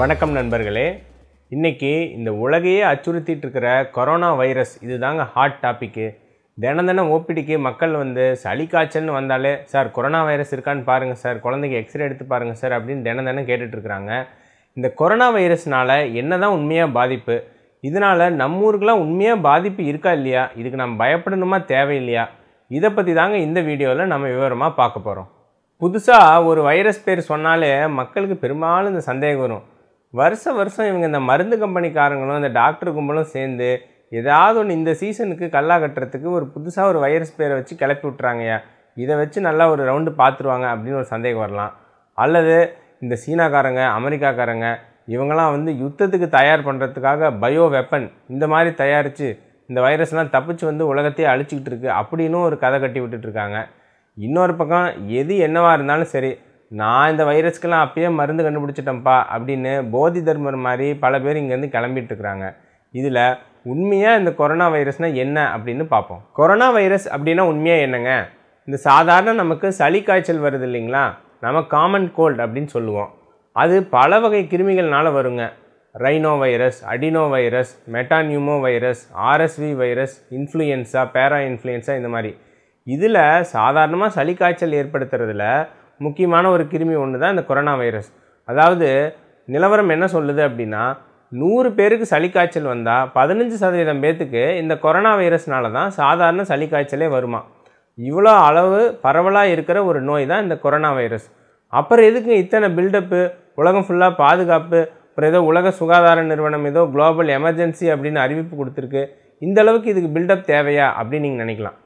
வணக்கம் நண்பர்களே இன்றைக்கி இந்த உலகையே அச்சுறுத்திட்டு இருக்கிற கொரோனா வைரஸ் இது தாங்க ஹாட் டாப்பிக்கு தினம் தினம் ஓபிடிக்கு மக்கள் வந்து சளி காய்ச்சல்னு வந்தாலே சார் கொரோனா வைரஸ் இருக்கான்னு பாருங்கள் சார் குழந்தைக்கு எக்ஸ்ரே எடுத்து பாருங்கள் சார் அப்படின்னு தினம் தினம் கேட்டுட்ருக்குறாங்க இந்த கொரோனா வைரஸ்னால் என்ன தான் உண்மையாக பாதிப்பு இதனால் நம்ம ஊருக்கெலாம் உண்மையாக பாதிப்பு இருக்கா இல்லையா இதுக்கு நம்ம பயப்படணுமா தேவையில்லையா இதை பற்றி தாங்க இந்த வீடியோவில் நம்ம விவரமாக பார்க்க போகிறோம் புதுசாக ஒரு வைரஸ் பேர் சொன்னாலே மக்களுக்கு பெரும்பாலும் இந்த சந்தேகம் வரும் வருஷ வருஷம் இவங்க இந்த மருந்து கம்பெனிக்காரங்களும் இந்த டாக்டர் கும்பலும் சேர்ந்து ஏதாவது ஒன்று இந்த சீசனுக்கு கல்லா கட்டுறதுக்கு ஒரு புதுசாக ஒரு வைரஸ் பேரை வச்சு கிளப்பி விட்றாங்கய்யா இதை வச்சு நல்லா ஒரு ரவுண்டு பார்த்துருவாங்க அப்படின்னு ஒரு சந்தேகம் வரலாம் அல்லது இந்த சீனாக்காரங்க அமெரிக்காக்காரங்க இவங்களாம் வந்து யுத்தத்துக்கு தயார் பண்ணுறதுக்காக பயோ வெப்பன் இந்த மாதிரி தயாரித்து இந்த வைரஸ்லாம் தப்பிச்சு வந்து உலகத்தையே அழிச்சிக்கிட்டு இருக்குது அப்படின்னு ஒரு கதை கட்டி விட்டுட்ருக்காங்க இன்னொரு பக்கம் எது என்னவாக இருந்தாலும் சரி நான் இந்த வைரஸ்க்கெல்லாம் அப்பயே மருந்து கண்டுபிடிச்சிட்டேன்ப்பா அப்படின்னு போதி தர்மர் மாதிரி பல பேர் இங்கேருந்து கிளம்பிட்டுருக்குறாங்க இதில் உண்மையாக இந்த கொரோனா வைரஸ்னால் என்ன அப்படின்னு பார்ப்போம் கொரோனா வைரஸ் அப்படின்னா உண்மையாக என்னங்க இந்த சாதாரண நமக்கு சளி காய்ச்சல் வருது இல்லைங்களா நம்ம காமன் கோல்டு அப்படின்னு சொல்லுவோம் அது பல வகை கிருமிகள்னால் வருங்க rhino virus adeno virus metapneumo virus RSV virus influenza para influenza இந்த மாதிரி இதில் சாதாரணமாக சளி காய்ச்சல் ஏற்படுத்துறதுல முக்கியமான ஒரு கிருமி ஒன்று தான் இந்த கொரோனா வைரஸ் அதாவது நிலவரம் என்ன சொல்லுது அப்படின்னா நூறு பேருக்கு சளி காய்ச்சல் வந்தால் பதினஞ்சு சதவீதம் பேர்த்துக்கு இந்த கொரோனா வைரஸ்னால தான் சாதாரண சளி காய்ச்சலே வருமா இவ்வளோ அளவு பரவலாக இருக்கிற ஒரு நோய் தான் இந்த கொரோனா வைரஸ் அப்புறம் எதுக்கு இத்தனை பில்டப்பு உலகம் ஃபுல்லாக பாதுகாப்பு அப்புறம் ஏதோ உலக சுகாதார நிறுவனம் ஏதோ குளோபல் எமர்ஜென்சி அப்படின்னு அறிவிப்பு கொடுத்துருக்கு இந்த அளவுக்கு இதுக்கு பில்டப் தேவையா அப்படின்னு நீங்கள் நினைக்கலாம்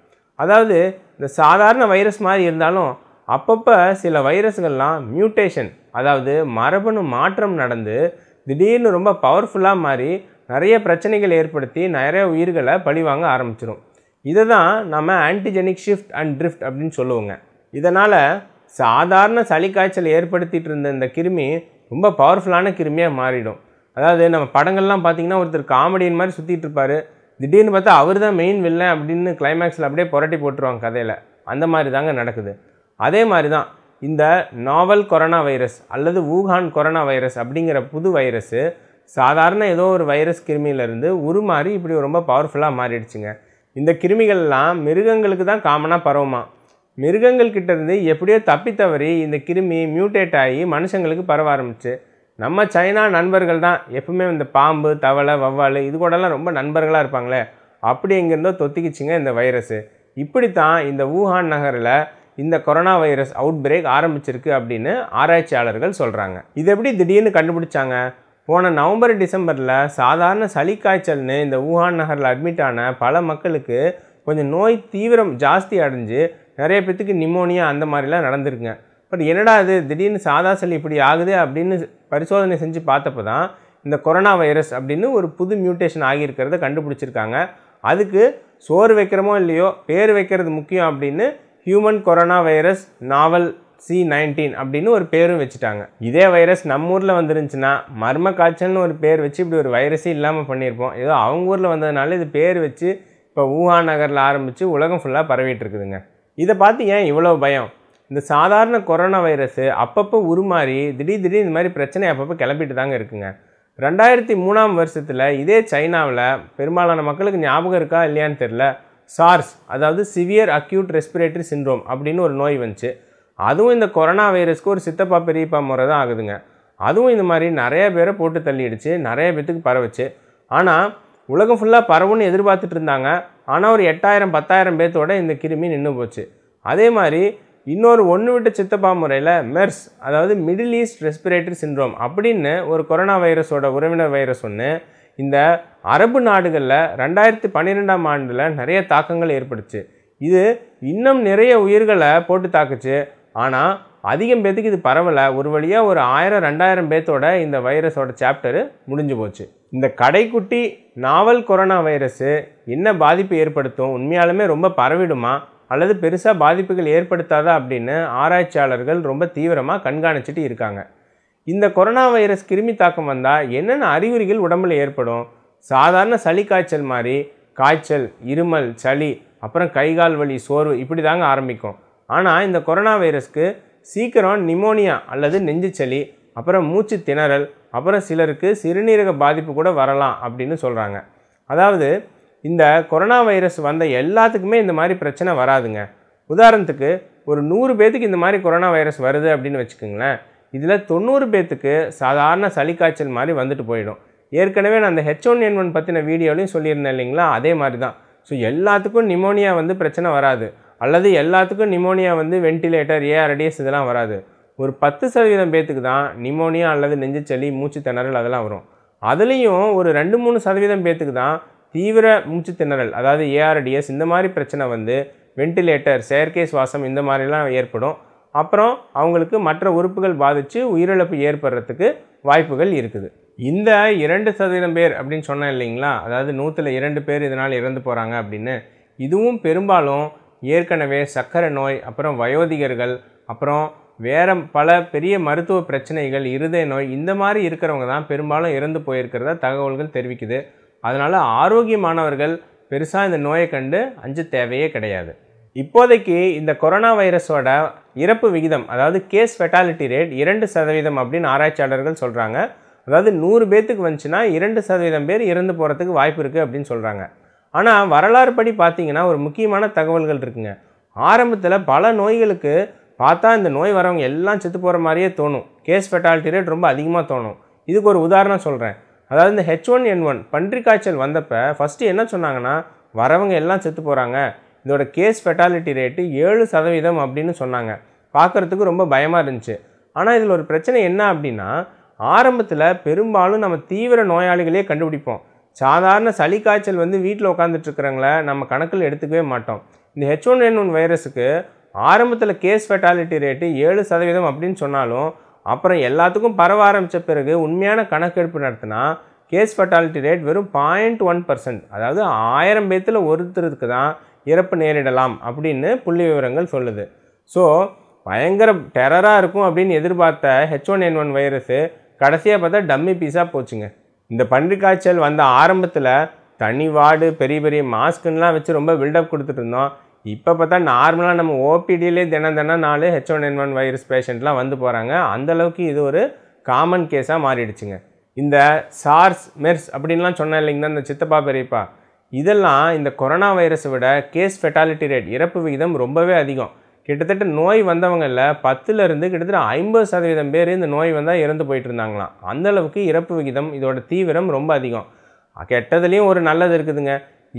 அதாவது இந்த சாதாரண வைரஸ் மாதிரி இருந்தாலும் அப்பப்போ சில வைரஸ்கள்லாம் மியூட்டேஷன் அதாவது மரபணு மாற்றம் நடந்து திடீர்னு ரொம்ப பவர்ஃபுல்லாக மாறி நிறைய பிரச்சனைகள் ஏற்படுத்தி நிறைய உயிர்களை பழிவாங்க ஆரம்பிச்சிடும் இதை தான் நம்ம ஆன்டிஜெனிக் ஷிஃப்ட் அண்ட் ட்ரிஃப்ட் அப்படின்னு சொல்லுவோங்க இதனால் சாதாரண சளி காய்ச்சல் ஏற்படுத்திகிட்டு இருந்த இந்த கிருமி ரொம்ப பவர்ஃபுல்லான கிருமியாக மாறிடும் அதாவது நம்ம படங்கள்லாம் பார்த்திங்கன்னா ஒருத்தர் காமெடியின் மாதிரி சுற்றிட்டு இருப்பார் திடீர்னு பார்த்தா அவர் தான் மெயின் வில்லன் அப்படின்னு கிளைமேக்ஸில் அப்படியே புரட்டி போட்டுருவாங்க கதையில் அந்த மாதிரி தாங்க நடக்குது அதே மாதிரி தான் இந்த நாவல் கொரோனா வைரஸ் அல்லது வூஹான் கொரோனா வைரஸ் அப்படிங்கிற புது வைரஸ்ஸு சாதாரண ஏதோ ஒரு வைரஸ் கிருமியிலேருந்து உருமாறி இப்படி ரொம்ப பவர்ஃபுல்லாக மாறிடுச்சுங்க இந்த கிருமிகள்லாம் மிருகங்களுக்கு தான் காமனாக பரவுமா மிருகங்கள் கிட்டேருந்து எப்படியோ தப்பி தவறி இந்த கிருமி மியூட்டேட் ஆகி மனுஷங்களுக்கு பரவ ஆரம்பிச்சு நம்ம சைனா நண்பர்கள் தான் எப்பவுமே இந்த பாம்பு தவளை வவ்வால் இது கூடலாம் ரொம்ப நண்பர்களாக இருப்பாங்களே அப்படி எங்கேருந்தோ தொத்திக்கிச்சிங்க இந்த வைரஸு தான் இந்த வூஹான் நகரில் இந்த கொரோனா வைரஸ் அவுட் பிரேக் ஆரம்பிச்சிருக்கு அப்படின்னு ஆராய்ச்சியாளர்கள் சொல்கிறாங்க இது எப்படி திடீர்னு கண்டுபிடிச்சாங்க போன நவம்பர் டிசம்பரில் சாதாரண சளி காய்ச்சல்னு இந்த வூஹான் நகரில் அட்மிட் ஆன பல மக்களுக்கு கொஞ்சம் நோய் தீவிரம் ஜாஸ்தி அடைஞ்சு நிறைய பேத்துக்கு நிமோனியா அந்த மாதிரிலாம் நடந்திருக்குங்க பட் என்னடா அது திடீர்னு சாதா சளி இப்படி ஆகுது அப்படின்னு பரிசோதனை செஞ்சு பார்த்தப்போ தான் இந்த கொரோனா வைரஸ் அப்படின்னு ஒரு புது மியூட்டேஷன் ஆகியிருக்கிறத கண்டுபிடிச்சிருக்காங்க அதுக்கு சோறு வைக்கிறோமோ இல்லையோ பேர் வைக்கிறது முக்கியம் அப்படின்னு human corona virus novel C nineteen அப்படின்னு ஒரு பேரும் வச்சுட்டாங்க இதே வைரஸ் நம்ம ஊரில் வந்துருந்துச்சுன்னா மர்ம காய்ச்சல்னு ஒரு பேர் வச்சு இப்படி ஒரு வைரஸே இல்லாமல் பண்ணியிருப்போம் ஏதோ அவங்க ஊரில் வந்ததுனால இது பேர் வச்சு இப்போ ஊஹா நகரில் ஆரம்பித்து உலகம் ஃபுல்லாக பரவிட்டு இருக்குதுங்க இதை பார்த்து ஏன் இவ்வளோ பயம் இந்த சாதாரண கொரோனா வைரஸு அப்பப்போ உருமாறி திடீர் திடீர் இந்த மாதிரி பிரச்சனை அப்பப்போ கிளப்பிட்டு தாங்க இருக்குங்க ரெண்டாயிரத்தி மூணாம் வருஷத்தில் இதே சைனாவில் பெரும்பாலான மக்களுக்கு ஞாபகம் இருக்கா இல்லையான்னு தெரில சார்ஸ் அதாவது சிவியர் அக்யூட் ரெஸ்பிரேட்டரி சின்ரோம் அப்படின்னு ஒரு நோய் வந்துச்சு அதுவும் இந்த கொரோனா வைரஸ்க்கு ஒரு சித்தப்பா பெரியப்பா முறை தான் ஆகுதுங்க அதுவும் இந்த மாதிரி நிறைய பேரை போட்டு தள்ளிடுச்சு நிறைய பேத்துக்கு பரவுச்சு ஆனால் உலகம் ஃபுல்லாக பரவுன்னு எதிர்பார்த்துட்டு இருந்தாங்க ஆனால் ஒரு எட்டாயிரம் பத்தாயிரம் பேர்த்தோட இந்த கிருமி நின்று போச்சு அதே மாதிரி இன்னொரு ஒன்று விட்டு சித்தப்பா முறையில் மெர்ஸ் அதாவது மிடில் ஈஸ்ட் ரெஸ்பிரேட்டரி சின்ரோம் அப்படின்னு ஒரு கொரோனா வைரஸோட உறவினர் வைரஸ் ஒன்று இந்த அரபு நாடுகளில் ரெண்டாயிரத்தி பன்னிரெண்டாம் ஆண்டில் நிறைய தாக்கங்கள் ஏற்படுச்சு இது இன்னும் நிறைய உயிர்களை போட்டு தாக்குச்சு ஆனால் அதிகம் பேத்துக்கு இது பரவலை ஒரு வழியாக ஒரு ஆயிரம் ரெண்டாயிரம் பேர்த்தோட இந்த வைரஸோட சாப்டரு முடிஞ்சு போச்சு இந்த கடைக்குட்டி நாவல் கொரோனா வைரஸு என்ன பாதிப்பு ஏற்படுத்தும் உண்மையாலுமே ரொம்ப பரவிடுமா அல்லது பெருசாக பாதிப்புகள் ஏற்படுத்தாதா அப்படின்னு ஆராய்ச்சியாளர்கள் ரொம்ப தீவிரமாக கண்காணிச்சிட்டு இருக்காங்க இந்த கொரோனா வைரஸ் கிருமி தாக்கம் வந்தால் என்னென்ன அறிகுறிகள் உடம்புல ஏற்படும் சாதாரண சளி காய்ச்சல் மாதிரி காய்ச்சல் இருமல் சளி அப்புறம் கைகால் வலி சோர்வு இப்படி தாங்க ஆரம்பிக்கும் ஆனால் இந்த கொரோனா வைரஸ்க்கு சீக்கிரம் நிமோனியா அல்லது நெஞ்சு சளி அப்புறம் மூச்சு திணறல் அப்புறம் சிலருக்கு சிறுநீரக பாதிப்பு கூட வரலாம் அப்படின்னு சொல்கிறாங்க அதாவது இந்த கொரோனா வைரஸ் வந்த எல்லாத்துக்குமே இந்த மாதிரி பிரச்சனை வராதுங்க உதாரணத்துக்கு ஒரு நூறு பேத்துக்கு இந்த மாதிரி கொரோனா வைரஸ் வருது அப்படின்னு வச்சுக்கோங்களேன் இதில் தொண்ணூறு பேர்த்துக்கு சாதாரண சளி காய்ச்சல் மாதிரி வந்துட்டு போயிடும் ஏற்கனவே நான் அந்த ஹெச் ஒன் என் ஒன் பற்றின வீடியோலையும் சொல்லியிருந்தேன் இல்லைங்களா அதே மாதிரி தான் ஸோ எல்லாத்துக்கும் நிமோனியா வந்து பிரச்சனை வராது அல்லது எல்லாத்துக்கும் நிமோனியா வந்து வென்டிலேட்டர் ஏஆர்டிஎஸ் இதெல்லாம் வராது ஒரு பத்து சதவீதம் பேர்த்துக்கு தான் நிமோனியா அல்லது நெஞ்சுச்சளி மூச்சு திணறல் அதெல்லாம் வரும் அதுலேயும் ஒரு ரெண்டு மூணு சதவீதம் பேர்த்துக்கு தான் தீவிர மூச்சு திணறல் அதாவது ஏஆர்டிஎஸ் இந்த மாதிரி பிரச்சனை வந்து வென்டிலேட்டர் செயற்கை சுவாசம் இந்த மாதிரிலாம் ஏற்படும் அப்புறம் அவங்களுக்கு மற்ற உறுப்புகள் பாதித்து உயிரிழப்பு ஏற்படுறதுக்கு வாய்ப்புகள் இருக்குது இந்த இரண்டு சதவீதம் பேர் அப்படின்னு சொன்னேன் இல்லைங்களா அதாவது நூற்றில் இரண்டு பேர் இதனால் இறந்து போகிறாங்க அப்படின்னு இதுவும் பெரும்பாலும் ஏற்கனவே சர்க்கரை நோய் அப்புறம் வயோதிகர்கள் அப்புறம் வேற பல பெரிய மருத்துவ பிரச்சனைகள் இருதய நோய் இந்த மாதிரி இருக்கிறவங்க தான் பெரும்பாலும் இறந்து போயிருக்கிறதா தகவல்கள் தெரிவிக்குது அதனால் ஆரோக்கியமானவர்கள் பெருசாக இந்த நோயை கண்டு அஞ்ச தேவையே கிடையாது இப்போதைக்கு இந்த கொரோனா வைரஸோட இறப்பு விகிதம் அதாவது கேஸ் ஃபெட்டாலிட்டி ரேட் இரண்டு சதவீதம் அப்படின்னு ஆராய்ச்சியாளர்கள் சொல்கிறாங்க அதாவது நூறு பேர்த்துக்கு வந்துச்சுன்னா இரண்டு சதவீதம் பேர் இறந்து போகிறதுக்கு வாய்ப்பு இருக்குது அப்படின்னு சொல்கிறாங்க ஆனால் வரலாறு படி பார்த்தீங்கன்னா ஒரு முக்கியமான தகவல்கள் இருக்குங்க ஆரம்பத்தில் பல நோய்களுக்கு பார்த்தா இந்த நோய் வரவங்க எல்லாம் செத்து போகிற மாதிரியே தோணும் கேஸ் ஃபெட்டாலிட்டி ரேட் ரொம்ப அதிகமாக தோணும் இதுக்கு ஒரு உதாரணம் சொல்கிறேன் அதாவது இந்த ஹெச் ஒன் என் ஒன் பன்றி காய்ச்சல் வந்தப்போ ஃபஸ்ட்டு என்ன சொன்னாங்கன்னா வரவங்க எல்லாம் செத்து போகிறாங்க இதோட கேஸ் ஃபெட்டாலிட்டி ரேட்டு ஏழு சதவீதம் அப்படின்னு சொன்னாங்க பார்க்குறதுக்கு ரொம்ப பயமாக இருந்துச்சு ஆனால் இதில் ஒரு பிரச்சனை என்ன அப்படின்னா ஆரம்பத்தில் பெரும்பாலும் நம்ம தீவிர நோயாளிகளே கண்டுபிடிப்போம் சாதாரண சளி காய்ச்சல் வந்து வீட்டில் உட்காந்துட்ருக்குறவங்கள நம்ம கணக்கில் எடுத்துக்கவே மாட்டோம் இந்த ஹெச் ஒன் என் ஒன் வைரஸுக்கு ஆரம்பத்தில் கேஸ் ஃபெட்டாலிட்டி ரேட்டு ஏழு சதவீதம் அப்படின்னு சொன்னாலும் அப்புறம் எல்லாத்துக்கும் பரவ ஆரம்பித்த பிறகு உண்மையான கணக்கெடுப்பு நடத்தினா கேஸ் ஃபெட்டாலிட்டி ரேட் வெறும் பாயிண்ட் ஒன் பர்சன்ட் அதாவது ஆயிரம் பேத்தில் ஒருத்தருக்கு தான் இறப்பு நேரிடலாம் அப்படின்னு புள்ளி விவரங்கள் சொல்லுது ஸோ பயங்கர டெரராக இருக்கும் அப்படின்னு எதிர்பார்த்த H one N one virus கடைசியாக பார்த்தா டம்மி பீஸாக போச்சுங்க இந்த பன்றி காய்ச்சல் வந்த ஆரம்பத்தில் தனி வார்டு பெரிய பெரிய மாஸ்க்குன்னெலாம் வச்சு ரொம்ப பில்டப் கொடுத்துட்டு இருந்தோம் இப்போ பார்த்தா நார்மலாக நம்ம ஓபிடியிலே தினம் தினம் நாலு H one N one virus பேஷண்ட்லாம் வந்து போகிறாங்க அந்தளவுக்கு இது ஒரு காமன் கேஸாக மாறிடுச்சுங்க இந்த சார்ஸ் மெர்ஸ் அப்படின்லாம் சொன்னேன் இல்லைங்கன்னா இந்த சித்தப்பா பெரியப்பா இதெல்லாம் இந்த கொரோனா வைரஸை விட கேஸ் ஃபெட்டாலிட்டி ரேட் இறப்பு விகிதம் ரொம்பவே அதிகம் கிட்டத்தட்ட நோய் வந்தவங்களில் பத்துலேருந்து கிட்டத்தட்ட ஐம்பது சதவீதம் பேர் இந்த நோய் வந்தால் இறந்து போயிட்டு இருந்தாங்களாம் அந்தளவுக்கு இறப்பு விகிதம் இதோட தீவிரம் ரொம்ப அதிகம் கெட்டதுலேயும் ஒரு நல்லது இருக்குதுங்க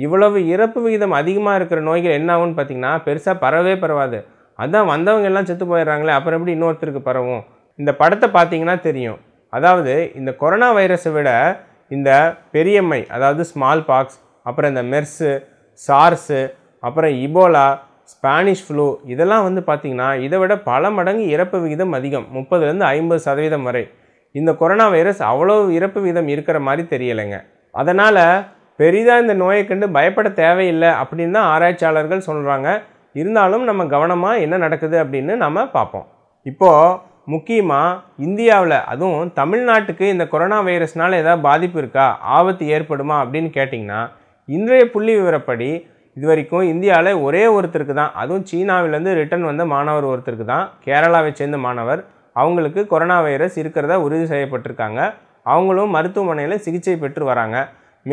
இவ்வளவு இறப்பு விகிதம் அதிகமாக இருக்கிற நோய்கள் என்ன ஆகும்னு பார்த்திங்கன்னா பெருசாக பரவே பரவாது அதான் வந்தவங்க எல்லாம் செத்து போயிடுறாங்களே அப்புறம் எப்படி இன்னொருத்தருக்கு பரவும் இந்த படத்தை பார்த்தீங்கன்னா தெரியும் அதாவது இந்த கொரோனா வைரஸை விட இந்த பெரியம்மை அதாவது ஸ்மால் பாக்ஸ் அப்புறம் இந்த மெர்ஸு சார்ஸு அப்புறம் இபோலா ஸ்பானிஷ் ஃப்ளூ இதெல்லாம் வந்து பார்த்திங்கன்னா இதை விட பல மடங்கு இறப்பு விகிதம் அதிகம் முப்பதுலேருந்து ஐம்பது சதவீதம் வரை இந்த கொரோனா வைரஸ் அவ்வளோ இறப்பு விகிதம் இருக்கிற மாதிரி தெரியலைங்க அதனால் பெரிதாக இந்த நோயை கண்டு பயப்பட தேவையில்லை அப்படின்னு தான் ஆராய்ச்சியாளர்கள் சொல்கிறாங்க இருந்தாலும் நம்ம கவனமாக என்ன நடக்குது அப்படின்னு நம்ம பார்ப்போம் இப்போது முக்கியமாக இந்தியாவில் அதுவும் தமிழ்நாட்டுக்கு இந்த கொரோனா வைரஸ்னால் ஏதாவது பாதிப்பு இருக்கா ஆபத்து ஏற்படுமா அப்படின்னு கேட்டிங்கன்னா இன்றைய புள்ளி விவரப்படி இது வரைக்கும் இந்தியாவில் ஒரே ஒருத்தருக்கு தான் அதுவும் சீனாவிலேருந்து ரிட்டன் வந்த மாணவர் ஒருத்தருக்கு தான் கேரளாவை சேர்ந்த மாணவர் அவங்களுக்கு கொரோனா வைரஸ் இருக்கிறதா உறுதி செய்யப்பட்டிருக்காங்க அவங்களும் மருத்துவமனையில் சிகிச்சை பெற்று வராங்க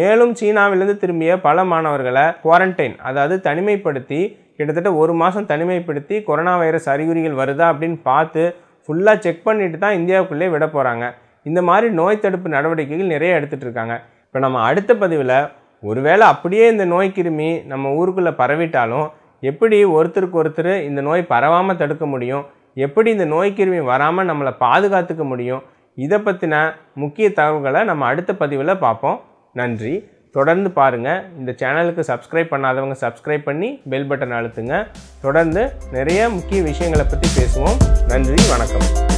மேலும் சீனாவிலேருந்து திரும்பிய பல மாணவர்களை குவாரண்டைன் அதாவது தனிமைப்படுத்தி கிட்டத்தட்ட ஒரு மாதம் தனிமைப்படுத்தி கொரோனா வைரஸ் அறிகுறிகள் வருதா அப்படின்னு பார்த்து ஃபுல்லாக செக் பண்ணிட்டு தான் இந்தியாவுக்குள்ளே விட போகிறாங்க இந்த மாதிரி நோய் தடுப்பு நடவடிக்கைகள் நிறைய எடுத்துகிட்டு இருக்காங்க இப்போ நம்ம அடுத்த பதிவில் ஒருவேளை அப்படியே இந்த நோய் கிருமி நம்ம ஊருக்குள்ளே பரவிட்டாலும் எப்படி ஒருத்தருக்கு ஒருத்தர் இந்த நோய் பரவாமல் தடுக்க முடியும் எப்படி இந்த நோய் கிருமி வராமல் நம்மளை பாதுகாத்துக்க முடியும் இதை பற்றின முக்கிய தகவல்களை நம்ம அடுத்த பதிவில் பார்ப்போம் நன்றி தொடர்ந்து பாருங்கள் இந்த சேனலுக்கு சப்ஸ்கிரைப் பண்ணாதவங்க சப்ஸ்கிரைப் பண்ணி பெல் பட்டன் அழுத்துங்க தொடர்ந்து நிறைய முக்கிய விஷயங்களை பற்றி பேசுவோம் நன்றி வணக்கம்